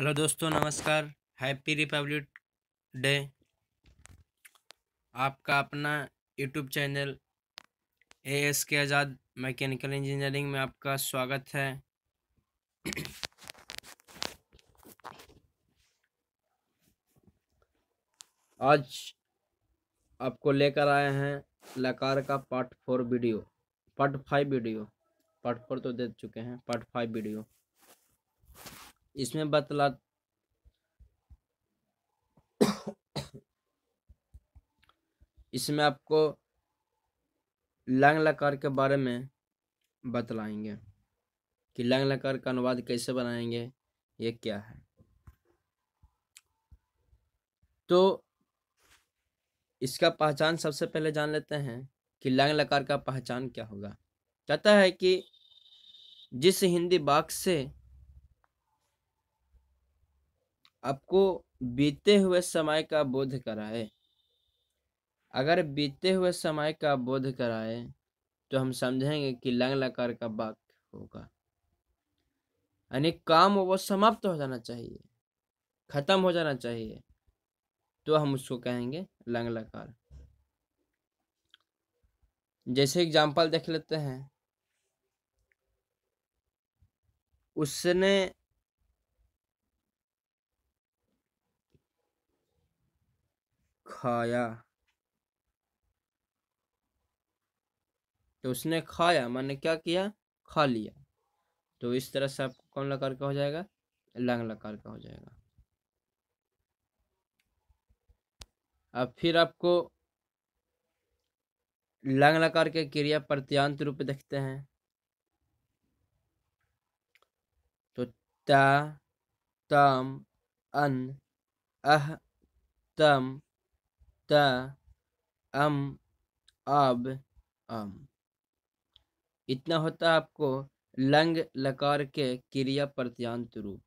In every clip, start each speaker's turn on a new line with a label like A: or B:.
A: hello दोस्तों नमस्कार happy Republic day आपका अपना यूट्यूब चैनल ए एस के आज़ाद मैकेनिकल इंजीनियरिंग में आपका स्वागत है आज आपको लेकर आए हैं लकार का part four video part five video part four तो दे चुके हैं पार्ट फाइव वीडियो इसमें बतला इसमें आपको लंग लकार के बारे में बतलाएंगे कि लंग लकार का अनुवाद कैसे बनाएंगे ये क्या है तो इसका पहचान सबसे पहले जान लेते हैं कि लंग लकार का पहचान क्या होगा कहता है कि जिस हिंदी वाक से आपको बीते हुए समय का बोध कराए अगर बीते हुए समय का बोध कराए तो हम समझेंगे कि लंग लकार का वाक्य होगा यानी काम वो समाप्त हो जाना चाहिए खत्म हो जाना चाहिए तो हम उसको कहेंगे लंग लकार जैसे एग्जाम्पल देख लेते हैं उसने खाया तो उसने खाया मैंने क्या किया खा लिया तो इस तरह से आपको कौन लकार का हो जाएगा लंग लकार का हो जाएगा अब फिर आपको लंग लकार के क्रिया प्रत्यांत रूप देखते हैं तो ता तम अन अह तम त अम अब अम इतना होता है आपको लंग लकार के क्रिया प्रत्यांत रूप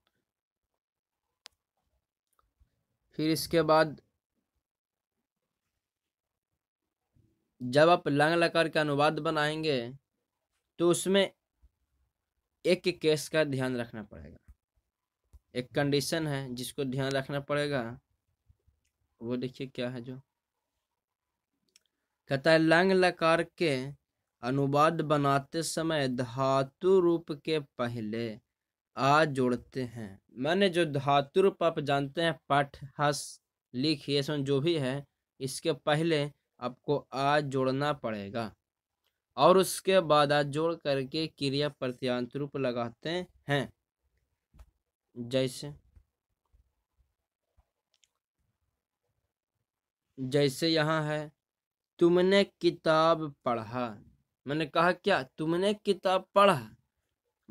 A: फिर इसके बाद जब आप लंग लकार का अनुवाद बनाएंगे तो उसमें एक केस का ध्यान रखना पड़ेगा एक कंडीशन है जिसको ध्यान रखना पड़ेगा वो देखिए क्या है जो लंग लकार के अनुवाद बनाते समय धातु रूप के पहले आ जोड़ते हैं मैंने जो धातु रूप आप जानते हैं पठ हस लिख ये सुन जो भी है इसके पहले आपको आ जोड़ना पड़ेगा और उसके बाद आ जोड़ करके क्रिया प्रत्यांत रूप लगाते हैं जैसे जैसे यहाँ है तुमने किताब पढ़ा मैंने कहा क्या तुमने किताब पढ़ा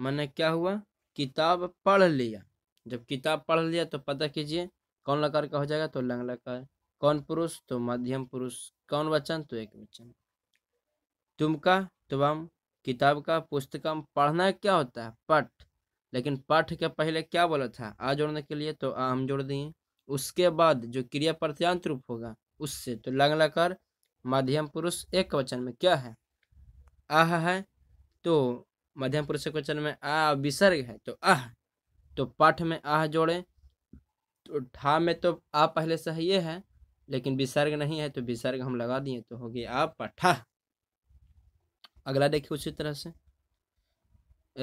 A: मैंने क्या हुआ किताब पढ़ लिया जब किताब पढ़ लिया तो पता कीजिए कौन लकार का हो जाएगा तो लंग लकार कौन पुरुष तो मध्यम पुरुष कौन वचन तो एक वचन तुम का तुम तो किताब का पुस्तक पढ़ना क्या होता है पठ लेकिन पठ के पहले क्या बोला था आ जोड़ने के लिए तो आ हम जोड़ दिए उसके बाद जो क्रिया प्रत्यांत रूप होगा उससे तो लंग लकार मध्यम पुरुष एक वचन में क्या है आह है तो मध्यम पुरुष एक वचन में आ विसर्ग है तो आह तो पाठ में आह जोड़े तो ठा में तो आ पहले से ये है लेकिन विसर्ग नहीं है तो विसर्ग हम लगा दिए तो होगी आ पठा अगला देखिए उसी तरह से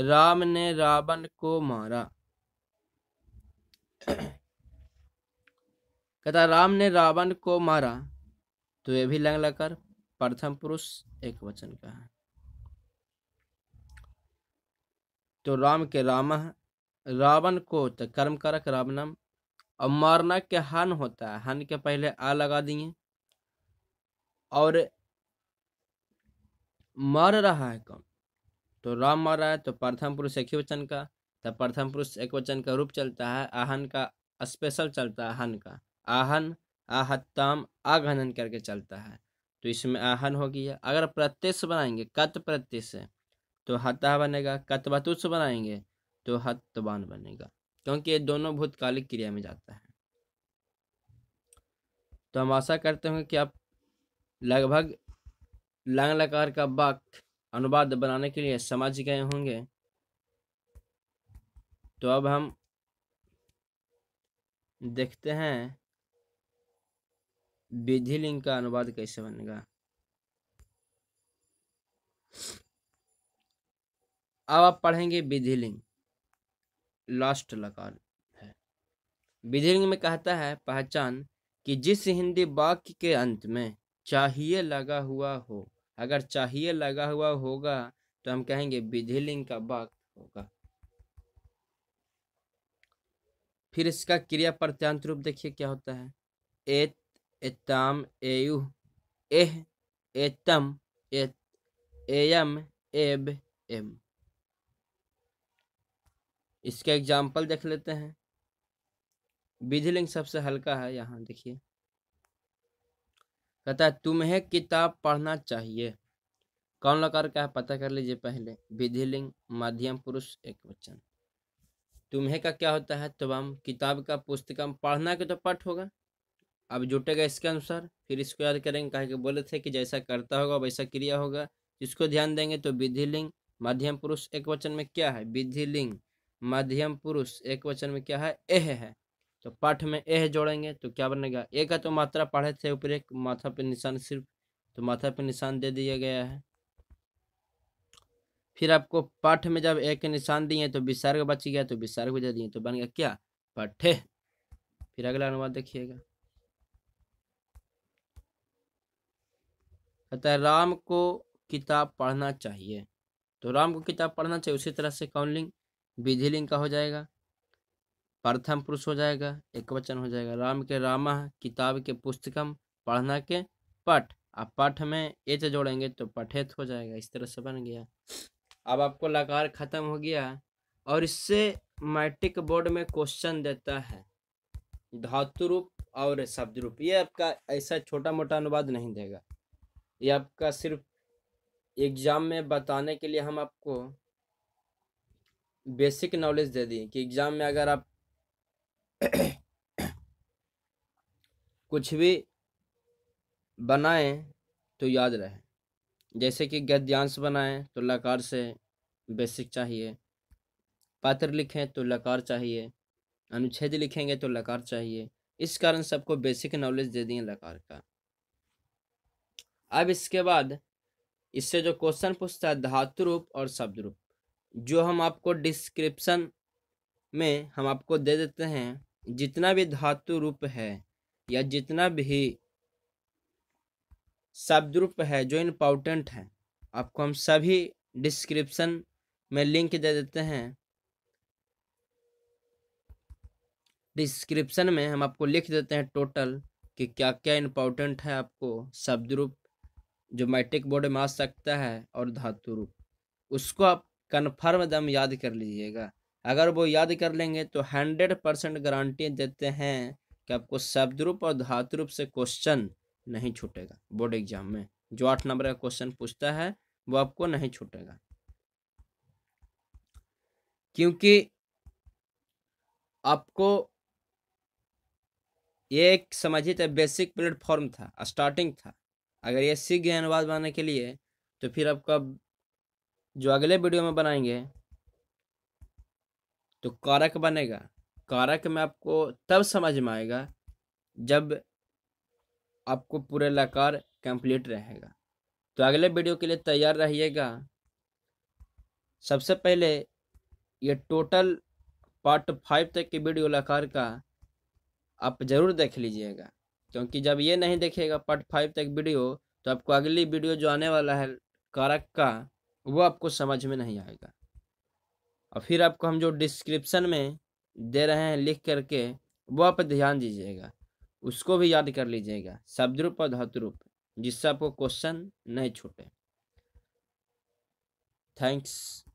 A: राम ने रावण को मारा कहता राम ने रावण को मारा तो ये भी लंग लकार प्रथम पुरुष एक वचन का है तो राम के राम रावण को तो कर्म करक रावणम और मारना के हन होता है हन के पहले आ लगा दिए और मर रहा है कौन तो राम मर रहा है तो प्रथम पुरुष एक ही वचन का तो प्रथम पुरुष एक वचन का रूप चलता है आहन का स्पेशल चलता है हन का आहन आहत्ताम अघनन करके चलता है तो इसमें आहन हो गया अगर प्रत्यक्ष बनाएंगे कत प्रत्यक्ष तो हता बनेगा कतवतुष बनाएंगे तो हतवान बनेगा क्योंकि ये दोनों भूतकालिक क्रिया में जाता है तो हम आशा करते हैं कि आप लगभग लंग लकार का बाक अनुवाद बनाने के लिए समझ गए होंगे तो अब हम देखते हैं विधि लिंग का अनुवाद कैसे बनेगा अब आप पढ़ेंगे विधि लिंग लास्ट लकार है विधि लिंग में कहता है पहचान कि जिस हिंदी वाक्य के अंत में चाहिए लगा हुआ हो अगर चाहिए लगा हुआ होगा तो हम कहेंगे विधि लिंग का वाक्य होगा फिर इसका क्रिया प्रत्यांत रूप देखिए क्या होता है एत एताम एयु एह एतम एत एब एम इसका एग्जाम्पल देख लेते हैं विधिलिंग सबसे हल्का है यहाँ देखिए कहता है तुम्हें किताब पढ़ना चाहिए कौन लकार का है पता कर लीजिए पहले विधि लिंग माध्यम पुरुष एक वचन तुम्हें का क्या होता है तुम किताब का पुस्तकम पढ़ना के तो पठ होगा अब जुटेगा इसके अनुसार फिर इसको याद करेंगे कहा कि बोले थे कि जैसा करता होगा वैसा क्रिया होगा इसको ध्यान देंगे तो विधि लिंग मध्यम पुरुष एक वचन में क्या है विधि लिंग मध्यम पुरुष एक वचन में क्या है एह है तो पाठ में एह जोड़ेंगे तो क्या बनेगा ए का तो मात्रा पढ़े थे ऊपर एक माथा पे निशान सिर्फ तो माथा पे निशान दे दिया गया है फिर आपको पाठ में जब एक निशान दिए तो विसर्ग बच गया तो विसर्ग दे दिए तो बन गया क्या पठे फिर अगला अनुवाद देखिएगा कहता है राम को किताब पढ़ना चाहिए तो राम को किताब पढ़ना चाहिए उसी तरह से कौन लिंग विधि लिंग का हो जाएगा प्रथम पुरुष हो जाएगा एक वचन हो जाएगा राम के रामा किताब के पुस्तकम पढ़ना के पठ अब पठ में एच जोड़ेंगे तो पठेत हो जाएगा इस तरह से बन गया अब आपको लकार ख़त्म हो गया और इससे मैट्रिक बोर्ड में क्वेश्चन देता है धातु रूप और शब्द रूप ये आपका ऐसा छोटा मोटा अनुवाद नहीं देगा ये आपका सिर्फ एग्ज़ाम में बताने के लिए हम आपको बेसिक नॉलेज दे दी कि एग्ज़ाम में अगर आप कुछ भी बनाएं तो याद रहे जैसे कि गद्यांश बनाएं तो लकार से बेसिक चाहिए पात्र लिखें तो लकार चाहिए अनुच्छेद लिखेंगे तो लकार चाहिए इस कारण सबको बेसिक नॉलेज दे दिए लकार का अब इसके बाद इससे जो क्वेश्चन पूछता है धातु रूप और शब्द रूप जो हम आपको डिस्क्रिप्शन में हम आपको दे देते हैं जितना भी धातु रूप है या जितना भी शब्द रूप है जो इम्पोर्टेंट है आपको हम सभी डिस्क्रिप्शन में लिंक दे देते हैं डिस्क्रिप्शन में हम आपको लिख देते हैं टोटल कि क्या क्या इम्पोर्टेंट है आपको शब्द रूप जो मैट्रिक बोर्ड में आ सकता है और धातु रूप उसको आप कन्फर्म दम याद कर लीजिएगा अगर वो याद कर लेंगे तो हंड्रेड परसेंट गारंटी देते हैं कि आपको शब्द रूप और धातु रूप से क्वेश्चन नहीं छूटेगा बोर्ड एग्जाम में जो आठ नंबर का क्वेश्चन पूछता है वो आपको नहीं छूटेगा क्योंकि आपको ये एक समझिए बेसिक तो प्लेटफॉर्म था स्टार्टिंग था अगर ये सीख गए अनुवाद बनाने के लिए तो फिर आपका जो अगले वीडियो में बनाएंगे तो कारक बनेगा कारक में आपको तब समझ में आएगा जब आपको पूरे लकार कंप्लीट रहेगा तो अगले वीडियो के लिए तैयार रहिएगा सबसे पहले ये टोटल पार्ट फाइव तक की वीडियो लकार का आप ज़रूर देख लीजिएगा क्योंकि जब ये नहीं देखेगा पार्ट फाइव तक वीडियो तो आपको अगली वीडियो जो आने वाला है कारक का वो आपको समझ में नहीं आएगा और फिर आपको हम जो डिस्क्रिप्शन में दे रहे हैं लिख करके वो आप ध्यान दीजिएगा उसको भी याद कर लीजिएगा शब्द रूप और रूप जिससे आपको क्वेश्चन नहीं छूटे थैंक्स